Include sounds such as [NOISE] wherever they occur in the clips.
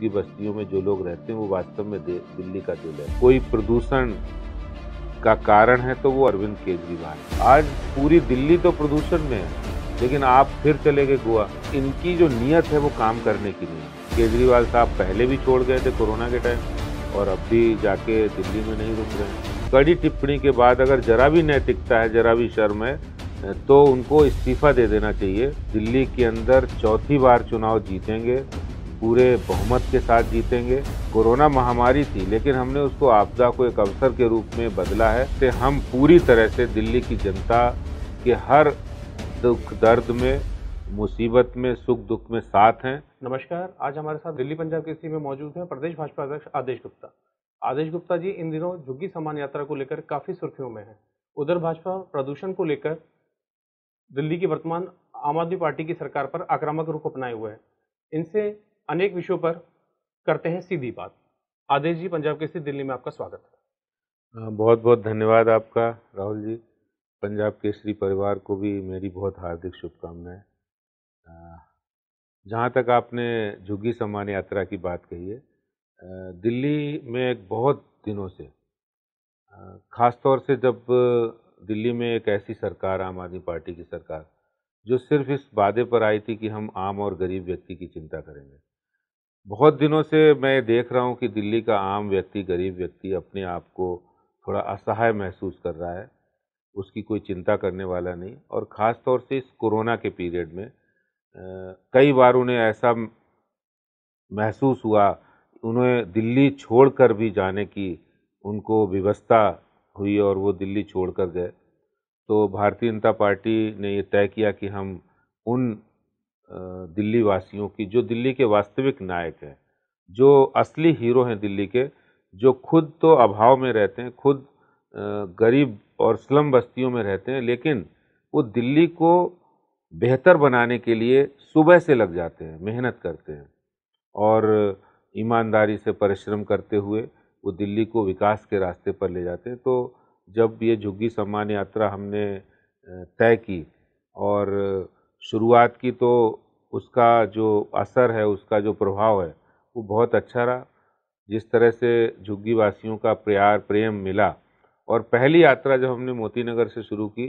की बस्तियों में जो लोग रहते हैं वो वास्तव में दिल्ली का दिल है कोई प्रदूषण का कारण है तो वो अरविंद केजरीवाल आज पूरी दिल्ली तो प्रदूषण में है लेकिन आप फिर चले गए गोवा इनकी जो नीयत है वो काम करने की नहीं केजरीवाल साहब पहले भी छोड़ गए थे कोरोना के टाइम और अब भी जाके दिल्ली में नहीं रुक रहे हैं कड़ी टिप्पणी के बाद अगर जरा भी नैतिकता है जरा भी शर्म है तो उनको इस्तीफा दे देना चाहिए दिल्ली के अंदर चौथी बार चुनाव जीतेंगे पूरे बहुमत के साथ जीतेंगे कोरोना महामारी थी लेकिन हमने उसको आपदा को एक अवसर के रूप में बदला है तो हम पूरी तरह से दिल्ली की जनता के हर दुख दर्द में मुसीबत में सुख दुख में साथ हैं नमस्कार आज हमारे साथ दिल्ली पंजाब सी में मौजूद है प्रदेश भाजपा अध्यक्ष आदेश गुप्ता आदेश गुप्ता जी इन दिनों झुग्गी सम्मान यात्रा को लेकर काफ़ी सुर्खियों में है उधर भाजपा प्रदूषण को लेकर दिल्ली की वर्तमान आम आदमी पार्टी की सरकार पर आक्रामक रूप अपनाए हुए है इनसे अनेक विषयों पर करते हैं सीधी बात आदेश जी पंजाब के स्थित दिल्ली में आपका स्वागत है हाँ, बहुत बहुत धन्यवाद आपका राहुल जी पंजाब केसरी परिवार को भी मेरी बहुत हार्दिक शुभकामनाएं जहाँ तक आपने झुग्गी सम्मान यात्रा की बात कही है दिल्ली में एक बहुत दिनों से ख़ासतौर से जब दिल्ली में एक ऐसी सरकार आम आदमी पार्टी की सरकार जो सिर्फ इस वादे पर आई थी कि हम आम और गरीब व्यक्ति की चिंता करेंगे बहुत दिनों से मैं देख रहा हूँ कि दिल्ली का आम व्यक्ति गरीब व्यक्ति अपने आप को थोड़ा असहाय महसूस कर रहा है उसकी कोई चिंता करने वाला नहीं और ख़ास तौर से इस कोरोना के पीरियड में आ, कई बार उन्हें ऐसा महसूस हुआ उन्हें दिल्ली छोड़कर भी जाने की उनको व्यवस्था हुई और वो दिल्ली छोड़कर गए तो भारतीय जनता पार्टी ने ये तय किया कि हम उन दिल्ली वासियों की जो दिल्ली के वास्तविक नायक हैं जो असली हीरो हैं दिल्ली के जो खुद तो अभाव में रहते हैं खुद गरीब और स्लम बस्तियों में रहते हैं लेकिन वो दिल्ली को बेहतर बनाने के लिए सुबह से लग जाते हैं मेहनत करते हैं और ईमानदारी से परिश्रम करते हुए वो दिल्ली को विकास के रास्ते पर ले जाते हैं तो जब ये झुग्गी सम्मान यात्रा हमने तय की और शुरुआत की तो उसका जो असर है उसका जो प्रभाव है वो बहुत अच्छा रहा जिस तरह से झुग्गी वासियों का प्यार प्रेम मिला और पहली यात्रा जब हमने मोती नगर से शुरू की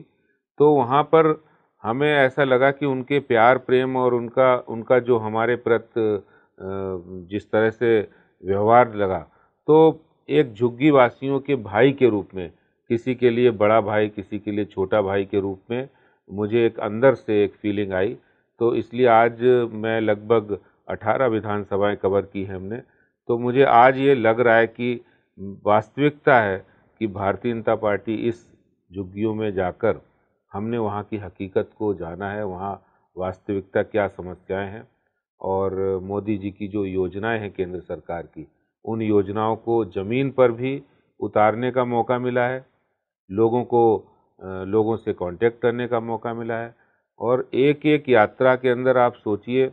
तो वहाँ पर हमें ऐसा लगा कि उनके प्यार प्रेम और उनका उनका जो हमारे प्रति जिस तरह से व्यवहार लगा तो एक झुग्गी वासियों के भाई के रूप में किसी के लिए बड़ा भाई किसी के लिए छोटा भाई के रूप में मुझे एक अंदर से एक फीलिंग आई तो इसलिए आज मैं लगभग 18 विधानसभाएं कवर की हैं हमने तो मुझे आज ये लग रहा है कि वास्तविकता है कि भारतीय जनता पार्टी इस झुग्गियों में जाकर हमने वहाँ की हकीकत को जाना है वहाँ वास्तविकता क्या समस्याएं हैं और मोदी जी की जो योजनाएं हैं केंद्र सरकार की उन योजनाओं को ज़मीन पर भी उतारने का मौका मिला है लोगों को लोगों से कांटेक्ट करने का मौका मिला है और एक एक यात्रा के अंदर आप सोचिए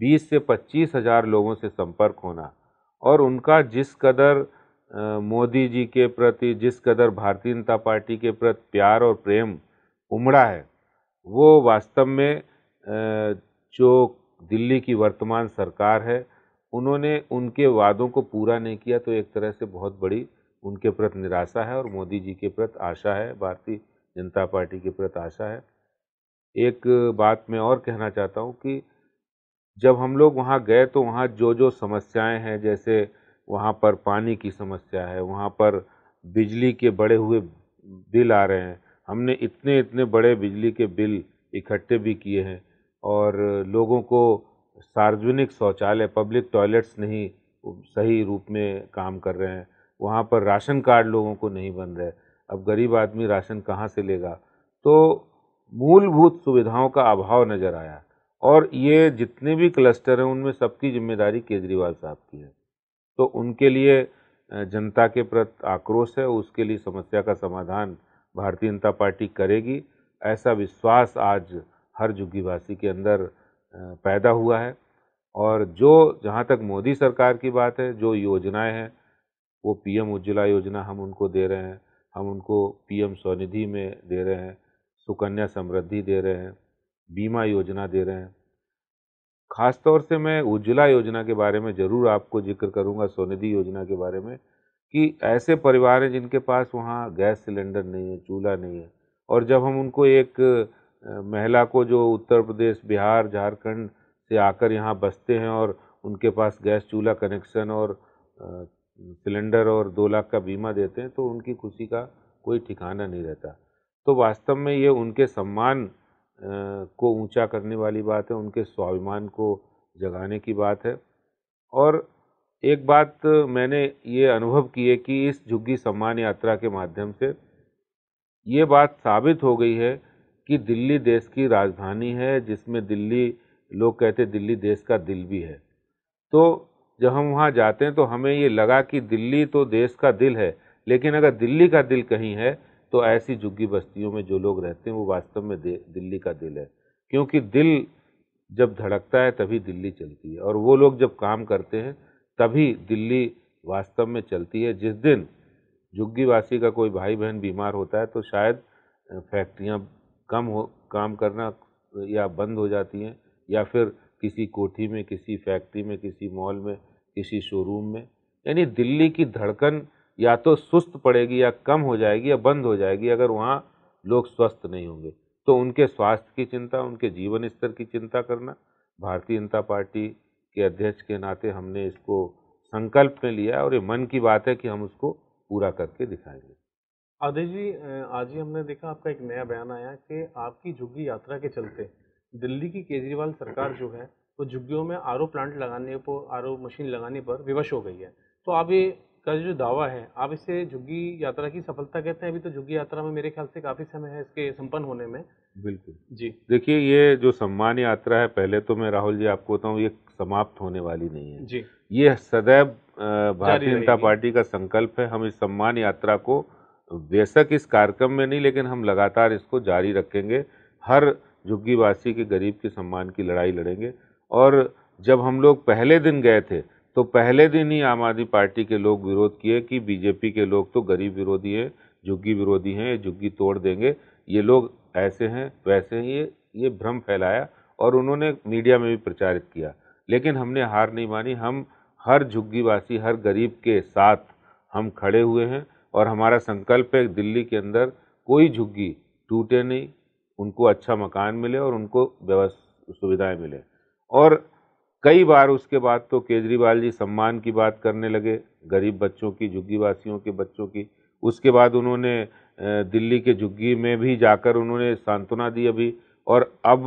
बीस से पच्चीस हज़ार लोगों से संपर्क होना और उनका जिस कदर मोदी जी के प्रति जिस कदर भारतीय जनता पार्टी के प्रति प्यार और प्रेम उमड़ा है वो वास्तव में जो दिल्ली की वर्तमान सरकार है उन्होंने उनके वादों को पूरा नहीं किया तो एक तरह से बहुत बड़ी उनके प्रति निराशा है और मोदी जी के प्रति आशा है भारतीय जनता पार्टी के प्रति आशा है एक बात मैं और कहना चाहता हूँ कि जब हम लोग वहाँ गए तो वहाँ जो जो समस्याएं हैं जैसे वहाँ पर पानी की समस्या है वहाँ पर बिजली के बड़े हुए बिल आ रहे हैं हमने इतने इतने बड़े बिजली के बिल इकट्ठे भी किए हैं और लोगों को सार्वजनिक शौचालय पब्लिक टॉयलेट्स नहीं सही रूप में काम कर रहे हैं वहाँ पर राशन कार्ड लोगों को नहीं बन रहे अब गरीब आदमी राशन कहाँ से लेगा तो मूलभूत सुविधाओं का अभाव नज़र आया और ये जितने भी क्लस्टर हैं उनमें सबकी जिम्मेदारी केजरीवाल साहब की है तो उनके लिए जनता के प्रति आक्रोश है उसके लिए समस्या का समाधान भारतीय जनता पार्टी करेगी ऐसा विश्वास आज हर जुग्गीवासी के अंदर पैदा हुआ है और जो जहाँ तक मोदी सरकार की बात है जो योजनाएं हैं वो पीएम उज्ज्वला योजना हम उनको दे रहे हैं हम उनको पीएम स्वनिधि में दे रहे हैं सुकन्या समृद्धि दे रहे हैं बीमा योजना दे रहे हैं खासतौर से मैं उज्ज्वला योजना के बारे में ज़रूर आपको जिक्र करूंगा स्वनिधि योजना के बारे में कि ऐसे परिवार हैं जिनके पास वहाँ गैस सिलेंडर नहीं है चूल्हा नहीं है और जब हम उनको एक महिला को जो उत्तर प्रदेश बिहार झारखंड से आकर यहाँ बसते हैं और उनके पास गैस चूल्हा कनेक्शन और सिलेंडर और दो लाख का बीमा देते हैं तो उनकी खुशी का कोई ठिकाना नहीं रहता तो वास्तव में ये उनके सम्मान को ऊंचा करने वाली बात है उनके स्वाभिमान को जगाने की बात है और एक बात मैंने ये अनुभव की है कि इस झुग्गी सम्मान यात्रा के माध्यम से ये बात साबित हो गई है कि दिल्ली देश की राजधानी है जिसमें दिल्ली लोग कहते दिल्ली देश का दिल भी है तो जब हम वहाँ जाते हैं तो हमें ये लगा कि दिल्ली तो देश का दिल है लेकिन अगर दिल्ली का दिल कहीं है तो ऐसी झुग्गी बस्तियों में जो लोग रहते हैं वो वास्तव में दिल्ली का दिल है क्योंकि दिल जब धड़कता है तभी दिल्ली चलती है और वो लोग जब काम करते हैं तभी दिल्ली वास्तव में चलती है जिस दिन झुग्गीवासी का कोई भाई बहन बीमार होता है तो शायद फैक्ट्रियाँ कम हो काम करना या बंद हो जाती हैं या फिर किसी कोठी में किसी फैक्ट्री में किसी मॉल में किसी शोरूम में यानी दिल्ली की धड़कन या तो सुस्त पड़ेगी या कम हो जाएगी या बंद हो जाएगी अगर वहाँ लोग स्वस्थ नहीं होंगे तो उनके स्वास्थ्य की चिंता उनके जीवन स्तर की चिंता करना भारतीय जनता पार्टी के अध्यक्ष के नाते हमने इसको संकल्प में लिया और ये मन की बात है कि हम उसको पूरा करके दिखाएंगे आदेश जी आज ही हमने देखा आपका एक नया बयान आया कि आपकी झुग्गी यात्रा के चलते दिल्ली की केजरीवाल सरकार जो है वो तो झुग्गियों में आर प्लांट लगाने पर आर मशीन लगाने पर विवश हो गई है तो आप ये का जो दावा है आप इसे झुग्गी यात्रा की सफलता कहते हैं अभी तो झुग्गी यात्रा में मेरे ख्याल से काफ़ी समय है इसके संपन्न होने में बिल्कुल जी देखिए ये जो सम्मान यात्रा है पहले तो मैं राहुल जी आपको बताऊँ ये समाप्त होने वाली नहीं है जी ये सदैव भारतीय जनता पार्टी का संकल्प है हम इस सम्मान यात्रा को बेशक इस कार्यक्रम में नहीं लेकिन हम लगातार इसको जारी रखेंगे हर झुग्गीवासी के गरीब के सम्मान की लड़ाई लड़ेंगे और जब हम लोग पहले दिन गए थे तो पहले दिन ही आम आदमी पार्टी के लोग विरोध किए कि बीजेपी के लोग तो गरीब विरोधी हैं झुग्गी विरोधी हैं ये झुग्गी तोड़ देंगे ये लोग ऐसे हैं वैसे ही ये ये भ्रम फैलाया और उन्होंने मीडिया में भी प्रचारित किया लेकिन हमने हार नहीं मानी हम हर झुग्गीवासी हर गरीब के साथ हम खड़े हुए हैं और हमारा संकल्प है दिल्ली के अंदर कोई झुग्गी टूटे नहीं उनको अच्छा मकान मिले और उनको व्यवस्था सुविधाएं मिले और कई बार उसके बाद तो केजरीवाल जी सम्मान की बात करने लगे गरीब बच्चों की झुग्गी वासियों के बच्चों की उसके बाद उन्होंने दिल्ली के झुग्गी में भी जाकर उन्होंने सांत्वना दी अभी और अब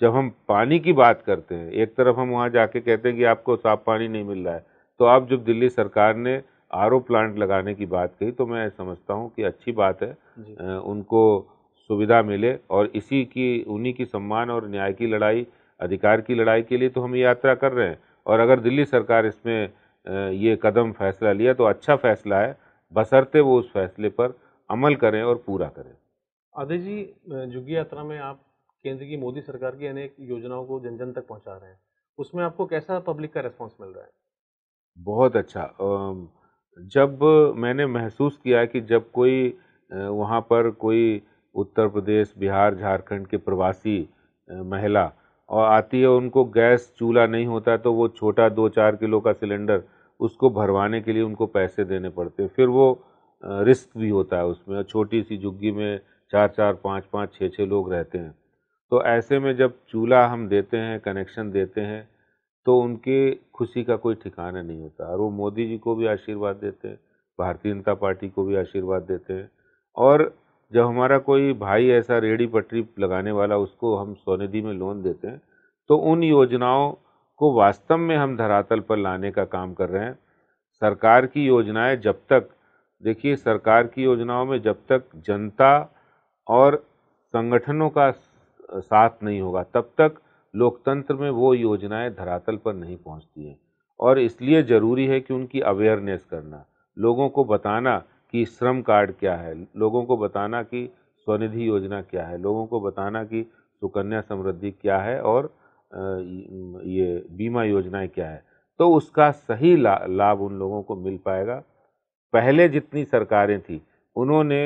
जब हम पानी की बात करते हैं एक तरफ हम वहाँ जाके कहते हैं कि आपको साफ पानी नहीं मिल रहा है तो अब जब दिल्ली सरकार ने आर प्लांट लगाने की बात कही तो मैं समझता हूँ कि अच्छी बात है उनको सुविधा मिले और इसी की उन्हीं की सम्मान और न्याय की लड़ाई अधिकार की लड़ाई के लिए तो हम ये यात्रा कर रहे हैं और अगर दिल्ली सरकार इसमें ये कदम फैसला लिया तो अच्छा फैसला है बसरते वो उस फैसले पर अमल करें और पूरा करें अदय जी जुगी यात्रा में आप केंद्र की मोदी सरकार की अनेक योजनाओं को जन जन तक पहुंचा रहे हैं उसमें आपको कैसा पब्लिक का रिस्पॉन्स मिल रहा है बहुत अच्छा जब मैंने महसूस किया कि जब कोई वहाँ पर कोई उत्तर प्रदेश बिहार झारखंड के प्रवासी महिला और आती है उनको गैस चूल्हा नहीं होता तो वो छोटा दो चार किलो का सिलेंडर उसको भरवाने के लिए उनको पैसे देने पड़ते हैं फिर वो रिस्क भी होता है उसमें छोटी सी झुग्गी में चार चार पाँच पाँच छः छः लोग रहते हैं तो ऐसे में जब चूल्हा हम देते हैं कनेक्शन देते हैं तो उनके खुशी का कोई ठिकाना नहीं होता और वो मोदी जी को भी आशीर्वाद देते हैं भारतीय जनता पार्टी को भी आशीर्वाद देते हैं और जब हमारा कोई भाई ऐसा रेडी पटरी लगाने वाला उसको हम स्वनिधि में लोन देते हैं तो उन योजनाओं को वास्तव में हम धरातल पर लाने का काम कर रहे हैं सरकार की योजनाएं जब तक देखिए सरकार की योजनाओं में जब तक जनता और संगठनों का साथ नहीं होगा तब तक लोकतंत्र में वो योजनाएं धरातल पर नहीं पहुंचती हैं और इसलिए ज़रूरी है कि उनकी अवेयरनेस करना लोगों को बताना कि श्रम कार्ड क्या है लोगों को बताना कि स्वनिधि योजना क्या है लोगों को बताना कि सुकन्या समृद्धि क्या है और ये बीमा योजनाएं क्या है तो उसका सही ला, लाभ उन लोगों को मिल पाएगा पहले जितनी सरकारें थी उन्होंने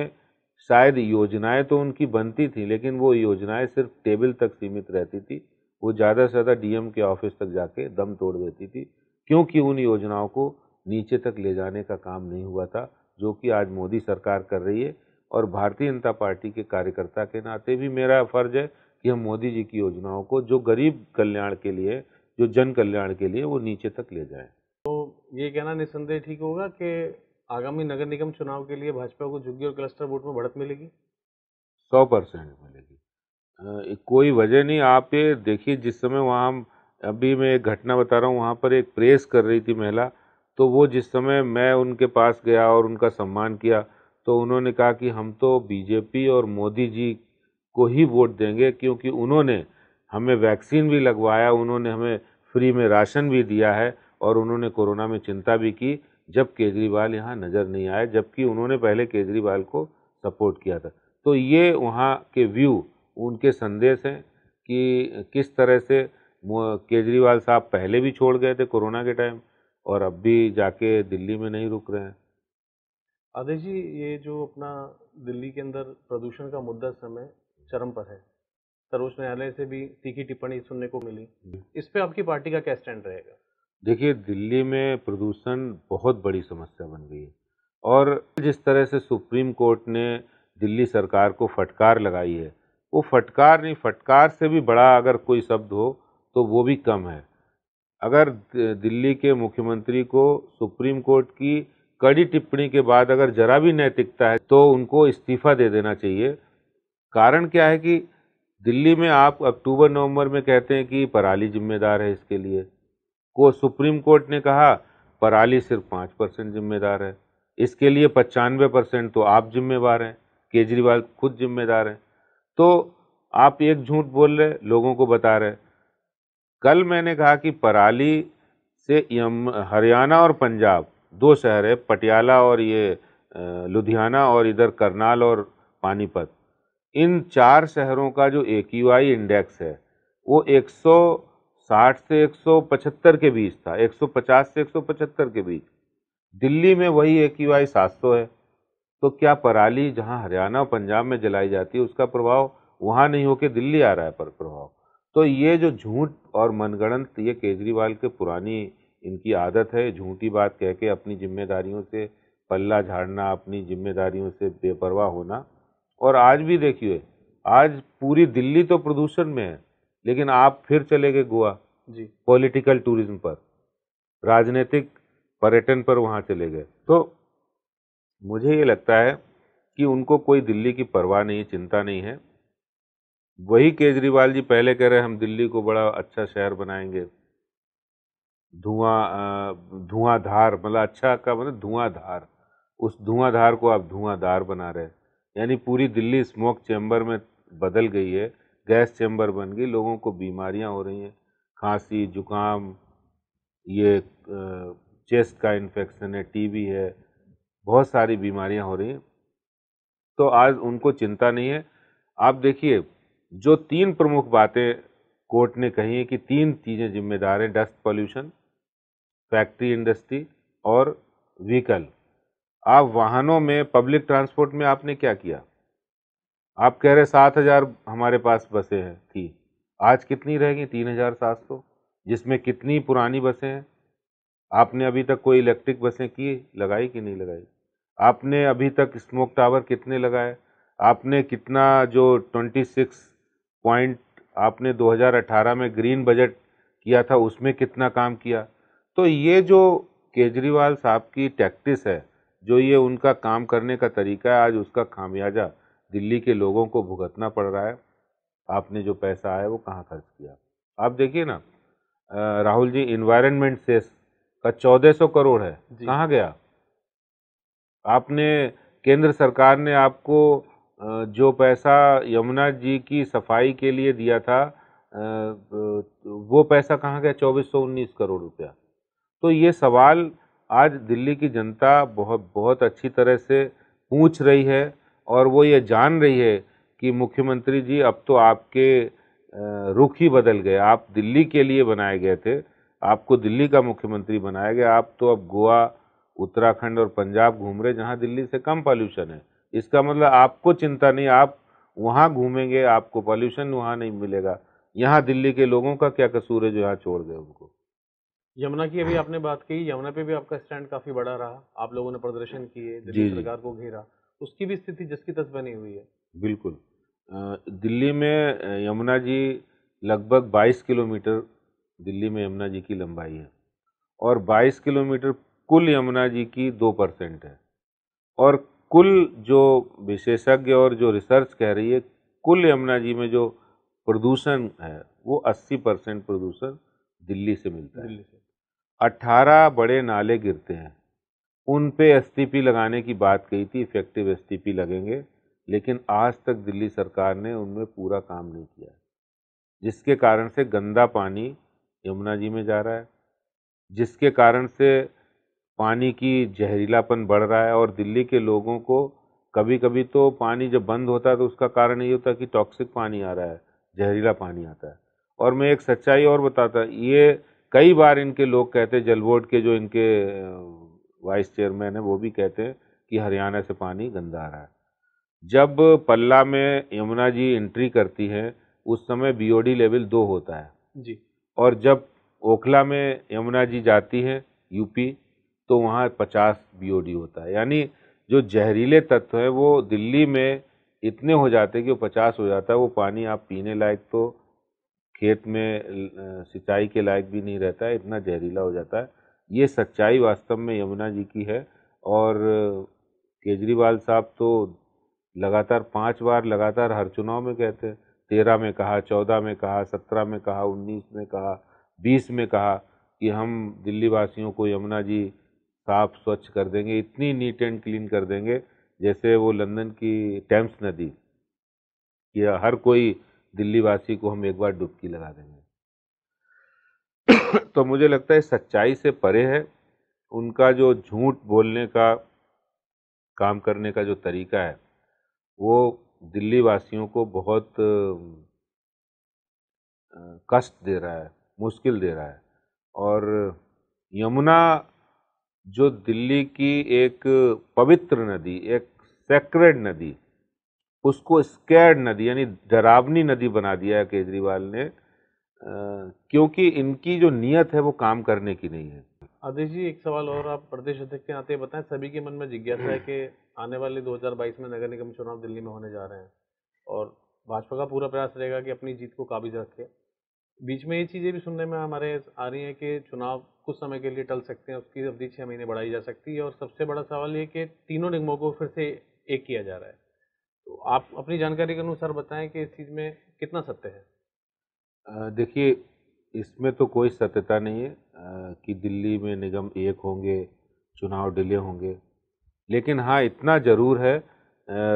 शायद योजनाएं तो उनकी बनती थी लेकिन वो योजनाएं सिर्फ टेबल तक सीमित रहती थी वो ज़्यादा से ज़्यादा डीएम के ऑफिस तक जाके दम तोड़ देती थी क्योंकि उन योजनाओं को नीचे तक ले जाने का काम नहीं हुआ था जो कि आज मोदी सरकार कर रही है और भारतीय जनता पार्टी के कार्यकर्ता के नाते भी मेरा फर्ज है कि हम मोदी जी की योजनाओं को जो गरीब कल्याण के लिए जो जन कल्याण के लिए वो नीचे तक ले जाएं तो ये कहना निसंदेह ठीक होगा कि आगामी नगर निगम चुनाव के लिए भाजपा को झुग्गी और क्लस्टर वोट में बढ़त मिलेगी सौ परसेंट मिलेगी आ, कोई वजह नहीं आप ये देखिए जिस समय वहाँ अभी मैं एक घटना बता रहा हूँ वहाँ पर एक प्रेस कर रही थी महिला तो वो जिस समय मैं उनके पास गया और उनका सम्मान किया तो उन्होंने कहा कि हम तो बीजेपी और मोदी जी को ही वोट देंगे क्योंकि उन्होंने हमें वैक्सीन भी लगवाया उन्होंने हमें फ्री में राशन भी दिया है और उन्होंने कोरोना में चिंता भी की जब केजरीवाल यहाँ नज़र नहीं आए जबकि उन्होंने पहले केजरीवाल को सपोर्ट किया था तो ये वहाँ के व्यू उनके संदेश हैं कि किस तरह से केजरीवाल साहब पहले भी छोड़ गए थे कोरोना के टाइम और अब भी जाके दिल्ली में नहीं रुक रहे हैं आदेश जी ये जो अपना दिल्ली के अंदर प्रदूषण का मुद्दा समय चरम पर है सर्वोच्च न्यायालय से भी तीखी टिप्पणी सुनने को मिली इस पे आपकी पार्टी का क्या स्टैंड रहेगा देखिए दिल्ली में प्रदूषण बहुत बड़ी समस्या बन गई है और जिस तरह से सुप्रीम कोर्ट ने दिल्ली सरकार को फटकार लगाई है वो फटकार नहीं फटकार से भी बड़ा अगर कोई शब्द हो तो वो भी कम है अगर दिल्ली के मुख्यमंत्री को सुप्रीम कोर्ट की कड़ी टिप्पणी के बाद अगर जरा भी नैतिकता है तो उनको इस्तीफा दे देना चाहिए कारण क्या है कि दिल्ली में आप अक्टूबर नवंबर में कहते हैं कि पराली जिम्मेदार है इसके लिए को सुप्रीम कोर्ट ने कहा पराली सिर्फ पाँच परसेंट जिम्मेदार है इसके लिए पचानवे परसेंट तो आप जिम्मेवार हैं केजरीवाल खुद जिम्मेदार हैं तो आप एक झूठ बोल रहे लोगों को बता रहे कल मैंने कहा कि पराली से हरियाणा और पंजाब दो शहर है पटियाला और ये लुधियाना और इधर करनाल और पानीपत इन चार शहरों का जो ए इंडेक्स है वो 160 से 175 के बीच था 150 से 175 के बीच दिल्ली में वही ए क्यू आई सात सौ है तो क्या पराली जहां हरियाणा और पंजाब में जलाई जाती है उसका प्रभाव वहां नहीं होकर दिल्ली आ रहा है पर प्रभाव तो ये जो झूठ और मनगणंत ये केजरीवाल के पुरानी इनकी आदत है झूठी बात कह के अपनी जिम्मेदारियों से पल्ला झाड़ना अपनी जिम्मेदारियों से बेपरवाह होना और आज भी देखिए आज पूरी दिल्ली तो प्रदूषण में है लेकिन आप फिर चले गए गोवा जी पॉलिटिकल टूरिज्म पर राजनीतिक पर्यटन पर वहाँ चले गए तो मुझे ये लगता है कि उनको कोई दिल्ली की परवाह नहीं चिंता नहीं है वही केजरीवाल जी पहले कह रहे हम दिल्ली को बड़ा अच्छा शहर बनाएंगे धुआं धुआंधार मतलब अच्छा का मतलब धुआंधार उस धुआंधार को आप धुआंधार बना रहे यानी पूरी दिल्ली स्मोक चैम्बर में बदल गई है गैस चैम्बर बन गई लोगों को बीमारियां हो रही हैं खांसी जुकाम ये चेस्ट का इन्फेक्शन है टीबी है बहुत सारी बीमारियां हो रही हैं तो आज उनको चिंता नहीं है आप देखिए जो तीन प्रमुख बातें कोर्ट ने कही हैं कि तीन चीज़ें जिम्मेदार हैं डस्ट पॉल्यूशन फैक्ट्री इंडस्ट्री और व्हीकल आप वाहनों में पब्लिक ट्रांसपोर्ट में आपने क्या किया आप कह रहे सात हज़ार हमारे पास बसें हैं थी आज कितनी रहेगी तीन हज़ार सात सौ जिसमें कितनी पुरानी बसें हैं आपने अभी तक कोई इलेक्ट्रिक बसें की लगाई कि नहीं लगाई आपने अभी तक स्मोक टावर कितने लगाए आपने कितना जो ट्वेंटी सिक्स पॉइंट आपने 2018 में ग्रीन बजट किया था उसमें कितना काम किया तो ये जो केजरीवाल साहब की टैक्टिस है जो ये उनका काम करने का तरीका है आज उसका खामियाजा दिल्ली के लोगों को भुगतना पड़ रहा है आपने जो पैसा आया वो कहाँ खर्च किया आप देखिए ना राहुल जी इन्वायरमेंट सेस का चौदह सौ करोड़ है कहाँ गया आपने केंद्र सरकार ने आपको जो पैसा यमुना जी की सफाई के लिए दिया था वो पैसा कहाँ गया चौबीस सौ उन्नीस करोड़ रुपया तो ये सवाल आज दिल्ली की जनता बहुत बहुत अच्छी तरह से पूछ रही है और वो ये जान रही है कि मुख्यमंत्री जी अब तो आपके रुख ही बदल गए आप दिल्ली के लिए बनाए गए थे आपको दिल्ली का मुख्यमंत्री बनाया गया आप तो अब गोवा उत्तराखंड और पंजाब घूम रहे जहाँ दिल्ली से कम पॉल्यूशन है इसका मतलब आपको चिंता नहीं आप वहाँ घूमेंगे आपको पॉल्यूशन वहाँ नहीं मिलेगा यहाँ दिल्ली के लोगों का क्या कसूर है जो यहाँ छोड़ गए उनको यमुना की अभी आपने बात की यमुना पे भी आपका स्टैंड काफी बड़ा रहा आप लोगों ने प्रदर्शन किए दिल्ली सरकार को घेरा उसकी भी स्थिति जिसकी तस बनी हुई है बिल्कुल दिल्ली में यमुना जी लगभग 22 किलोमीटर दिल्ली में यमुना जी की लंबाई है और 22 किलोमीटर कुल यमुना जी की दो परसेंट है और कुल जो विशेषज्ञ और जो रिसर्च कह रही है कुल यमुना जी में जो प्रदूषण है वो 80 परसेंट प्रदूषण दिल्ली से मिलता है अट्ठारह बड़े नाले गिरते हैं उन पे एसटीपी लगाने की बात कही थी इफेक्टिव एसटीपी लगेंगे लेकिन आज तक दिल्ली सरकार ने उनमें पूरा काम नहीं किया जिसके कारण से गंदा पानी यमुना जी में जा रहा है जिसके कारण से पानी की जहरीलापन बढ़ रहा है और दिल्ली के लोगों को कभी कभी तो पानी जब बंद होता है तो उसका कारण ये होता है कि टॉक्सिक पानी आ रहा है जहरीला पानी आता है और मैं एक सच्चाई और बताता ये कई बार इनके लोग कहते हैं जल बोर्ड के जो इनके वाइस चेयरमैन है वो भी कहते हैं कि हरियाणा से पानी गंदा आ रहा है जब पल्ला में यमुना जी एंट्री करती है उस समय बीओडी लेवल दो होता है जी और जब ओखला में यमुना जी जाती है यूपी तो वहाँ पचास बी होता है यानी जो जहरीले तत्व हैं वो दिल्ली में इतने हो जाते हैं कि वो पचास हो जाता है वो पानी आप पीने लायक तो खेत में सिंचाई के लायक भी नहीं रहता है इतना जहरीला हो जाता है ये सच्चाई वास्तव में यमुना जी की है और केजरीवाल साहब तो लगातार पांच बार लगातार हर चुनाव में कहते हैं तेरह में कहा चौदह में कहा सत्रह में कहा उन्नीस में कहा बीस में कहा कि हम दिल्ली वासियों को यमुना जी साफ स्वच्छ कर देंगे इतनी नीट एंड क्लीन कर देंगे जैसे वो लंदन की टेम्स नदी कि हर कोई दिल्ली वासी को हम एक बार डुबकी लगा देंगे [COUGHS] तो मुझे लगता है सच्चाई से परे है उनका जो झूठ बोलने का काम करने का जो तरीका है वो दिल्ली वासियों को बहुत कष्ट दे रहा है मुश्किल दे रहा है और यमुना जो दिल्ली की एक पवित्र नदी एक सेक्रेड नदी उसको स्कैर्ड नदी यानी डरावनी नदी बना दिया है केजरीवाल ने आ, क्योंकि इनकी जो नीयत है वो काम करने की नहीं है आदेश जी एक सवाल और आप प्रदेश अध्यक्ष के आते बताएं सभी के मन में जिज्ञासा है कि आने वाले 2022 में नगर निगम चुनाव दिल्ली में होने जा रहे हैं और भाजपा का पूरा प्रयास रहेगा कि अपनी जीत को काबिज रखे बीच में ये चीज़ें भी सुनने में हमारे आ रही हैं कि चुनाव कुछ समय के लिए टल सकते हैं उसकी अवधि छः महीने बढ़ाई जा सकती है और सबसे बड़ा सवाल ये कि तीनों निगमों को फिर से एक किया जा रहा है तो आप अपनी जानकारी के अनुसार बताएं कि इस चीज़ में कितना सत्य है देखिए इसमें तो कोई सत्यता नहीं है कि दिल्ली में निगम एक होंगे चुनाव डिले होंगे लेकिन हाँ इतना ज़रूर है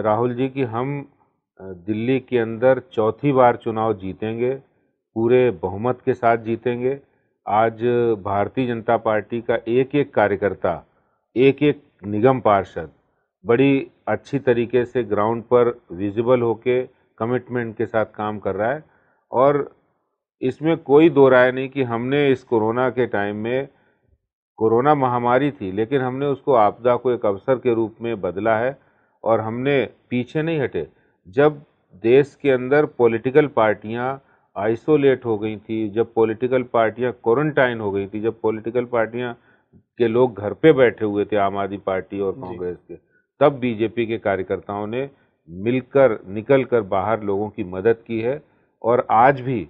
राहुल जी कि हम दिल्ली के अंदर चौथी बार चुनाव जीतेंगे पूरे बहुमत के साथ जीतेंगे आज भारतीय जनता पार्टी का एक एक कार्यकर्ता एक एक निगम पार्षद बड़ी अच्छी तरीके से ग्राउंड पर विजिबल होके कमिटमेंट के साथ काम कर रहा है और इसमें कोई दो राय नहीं कि हमने इस कोरोना के टाइम में कोरोना महामारी थी लेकिन हमने उसको आपदा को एक अवसर के रूप में बदला है और हमने पीछे नहीं हटे जब देश के अंदर पॉलिटिकल पार्टियां आइसोलेट हो गई थी जब पॉलिटिकल पार्टियां क्वारंटाइन हो गई थी जब पॉलिटिकल पार्टियां के लोग घर पे बैठे हुए थे आम आदमी पार्टी और कांग्रेस के तब बीजेपी के कार्यकर्ताओं ने मिलकर निकलकर बाहर लोगों की मदद की है और आज भी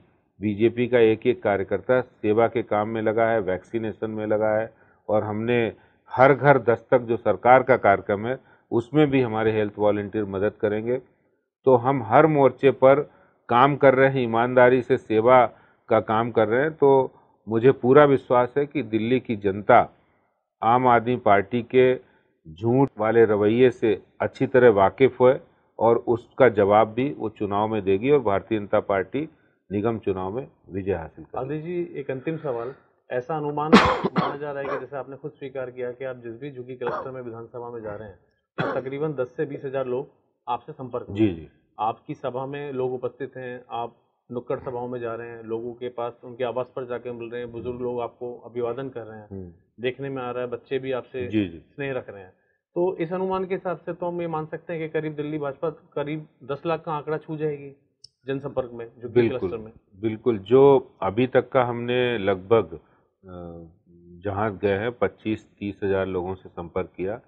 बीजेपी का एक एक कार्यकर्ता सेवा के काम में लगा है वैक्सीनेशन में लगा है और हमने हर घर दस्तक जो सरकार का कार्यक्रम है उसमें भी हमारे हेल्थ वॉल्टियर मदद करेंगे तो हम हर मोर्चे पर काम कर रहे हैं ईमानदारी से सेवा का काम कर रहे हैं तो मुझे पूरा विश्वास है कि दिल्ली की जनता आम आदमी पार्टी के झूठ वाले रवैये से अच्छी तरह वाकिफ़ है और उसका जवाब भी वो चुनाव में देगी और भारतीय जनता पार्टी निगम चुनाव में विजय हासिल गांधी जी एक अंतिम सवाल ऐसा अनुमान माना जा रहा है कि जैसे आपने खुद स्वीकार किया कि आप जिस भी झुग्गी क्लस्टर में विधानसभा में जा रहे हैं तकरीबन दस से बीस हजार लोग आपसे संपर्क जी जी आपकी सभा में लोग उपस्थित हैं आप नुक्कड़ सभाओं में जा रहे हैं लोगों के पास उनके आवास पर जाके मिल रहे हैं बुजुर्ग लोग आपको अभिवादन कर रहे हैं हम्म। देखने में आ रहा है बच्चे भी आपसे स्नेह रख रहे हैं तो इस अनुमान के हिसाब से तो हम ये मान सकते हैं कि करीब दिल्ली भाजपा करीब दस लाख का आंकड़ा छू जाएगी जनसंपर्क में जो बिल्कुल में बिल्कुल जो अभी तक का हमने लगभग जहाँ गए हैं पच्चीस तीस हजार लोगों से संपर्क किया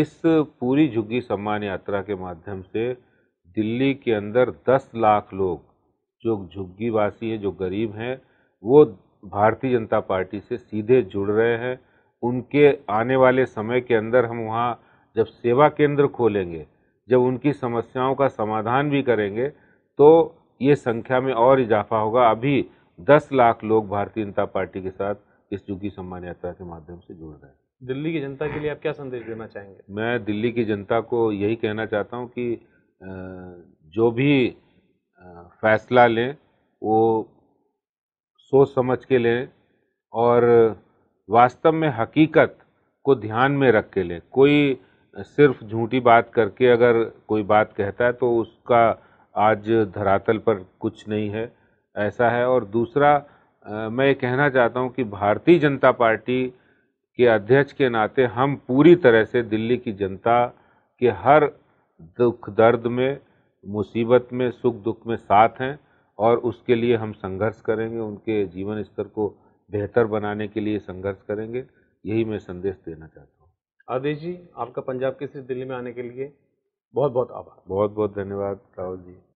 इस पूरी झुग्गी सम्मान यात्रा के माध्यम से दिल्ली के अंदर 10 लाख लोग जो झुग्गीवासी हैं जो गरीब हैं वो भारतीय जनता पार्टी से सीधे जुड़ रहे हैं उनके आने वाले समय के अंदर हम वहाँ जब सेवा केंद्र खोलेंगे जब उनकी समस्याओं का समाधान भी करेंगे तो ये संख्या में और इजाफा होगा अभी 10 लाख लोग भारतीय जनता पार्टी के साथ इस झुग्गी सम्मान यात्रा के माध्यम से जुड़ रहे हैं दिल्ली की जनता के लिए आप क्या संदेश देना चाहेंगे मैं दिल्ली की जनता को यही कहना चाहता हूँ कि जो भी फैसला लें वो सोच समझ के लें और वास्तव में हकीकत को ध्यान में रख के लें कोई सिर्फ झूठी बात करके अगर कोई बात कहता है तो उसका आज धरातल पर कुछ नहीं है ऐसा है और दूसरा मैं ये कहना चाहता हूँ कि भारतीय जनता पार्टी के अध्यक्ष के नाते हम पूरी तरह से दिल्ली की जनता के हर दुख दर्द में मुसीबत में सुख दुख में साथ हैं और उसके लिए हम संघर्ष करेंगे उनके जीवन स्तर को बेहतर बनाने के लिए संघर्ष करेंगे यही मैं संदेश देना चाहता हूँ आदेश जी आपका पंजाब के से दिल्ली में आने के लिए बहुत बहुत आभार बहुत बहुत धन्यवाद राहुल जी